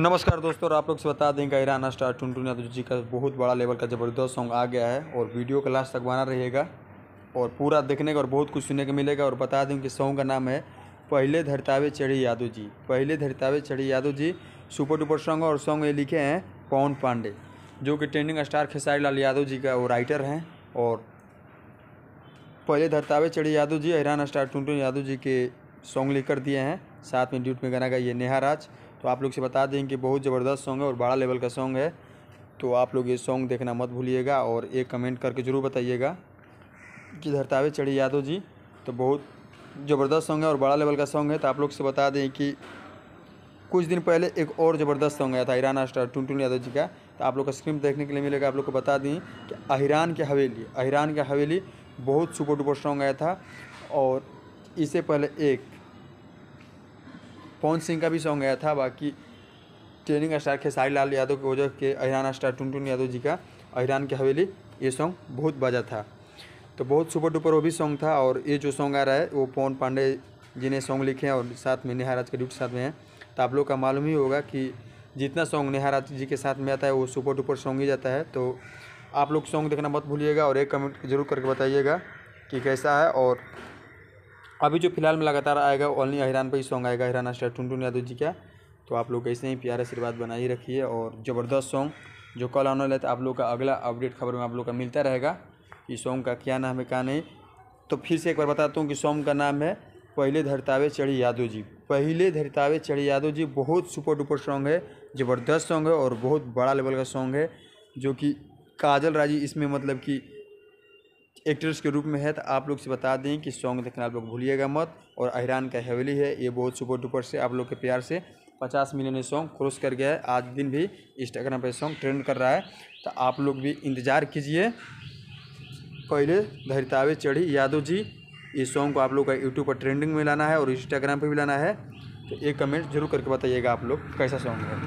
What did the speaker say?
नमस्कार दोस्तों और आप लोग से बता दें कि ईराना स्टार टून यादव जी का बहुत बड़ा लेवल का ज़बरदस्त सॉन्ग आ गया है और वीडियो का लास्ट तक बना रहेगा और पूरा देखने का और बहुत कुछ सुनने को मिलेगा और बता दें कि सॉन्ग का नाम है पहले धरतावे चढ़ी यादव जी पहले धरतावे चढ़ी Yadav ji super duper song और सॉन्ग ये लिखे हैं पवन पांडे जो कि ट्रेंडिंग स्टार खेसारी लाल यादव जी का वो राइटर हैं और पहले धरतावे चढ़ी यादव जी हैरान स्टार टुनटुन यादव जी के सॉन्ग लिख कर दिए हैं साथ में ड्यूट में गाना गाइए नेहा राज तो आप लोग से बता दें कि बहुत ज़बरदस्त सॉन्ग है और बड़ा लेवल का सॉन्ग है तो आप लोग ये सॉन्ग देखना मत भूलिएगा और एक कमेंट करके ज़रूर बताइएगा कि धरतावे चढ़ी यादव जी तो बहुत ज़बरदस्त सॉन्ग है और बड़ा लेवल का सॉन्ग है तो आप लोग से बता दें कि कुछ दिन पहले एक और ज़बरदस्त सॉन्ग आया था ईरान स्टार टुनटुन यादव जी का तो आप लोग का स्क्रीन देखने के लिए मिलेगा आप लोग को बता दें कि अहिरान की हवेली अहिरान की हवेली बहुत सुपर डुपर सॉन्ग आया था और इससे पहले एक पवन सिंह का भी सॉन्ग आया था बाकी ट्रेनिंग स्टार खेसारी लाल यादव के वजह के अहिरान स्टार टुनटुन यादव जी का अहिरान की हवेली ये सॉन्ग बहुत बाजा था तो बहुत सुपर डुपर वो भी सॉन्ग था और ये जो सॉन्ग आ रहा है वो पवन पांडे जी ने सॉन्ग लिखे हैं और साथ में राज के ड्यूट साथ में है तो आप लोग का मालूम ही होगा कि जितना सॉन्ग नेहाराज जी के साथ में आता है वो सुपर डुपर सॉन्ग ही जाता है तो आप लोग सॉन्ग देखना मत भूलिएगा और एक कमेंट जरूर करके बताइएगा कि कैसा है और अभी जो फिलहाल में लगातार आएगा ओनली अहिरान पर ही सॉन्ग आएगा हिराना स्टार टुनटुन यादव जी का तो आप लोग ऐसे ही प्यार आशीर्वाद बना ही रखिए और ज़बरदस्त सॉन्ग जो कल आने वाला है तो आप लोग का अगला अपडेट खबर में आप लोग का मिलता रहेगा कि सॉन्ग का क्या नाम है क्या नहीं तो फिर से एक बार बताता हूँ कि सॉन्ग का नाम है पहले धरतावे चढ़ी यादव जी पहले धरतावे चढ़ी यादव जी बहुत सुपर डुपर सॉन्ग है ज़बरदस्त सॉन्ग है और बहुत बड़ा लेवल का सॉन्ग है जो कि काजल राजी इसमें मतलब कि एक्ट्रेस के रूप में है तो आप लोग से बता दें कि सॉन्ग देखना आप लोग भूलिएगा मत और अहिरान का हेवली है ये बहुत सुपर डुपर से आप लोग के प्यार से पचास मिलियन सॉन्ग क्रॉस कर गया है आज दिन भी इंस्टाग्राम पर सॉन्ग ट्रेंड कर रहा है तो आप लोग भी इंतज़ार कीजिए पहले धरतावे चढ़ी यादव जी इस सॉन्ग को आप लोग का यूट्यूब पर ट्रेंडिंग में लाना है और इंस्टाग्राम पर भी लाना है तो ये कमेंट जरूर करके बताइएगा आप लोग कैसा सॉन्ग है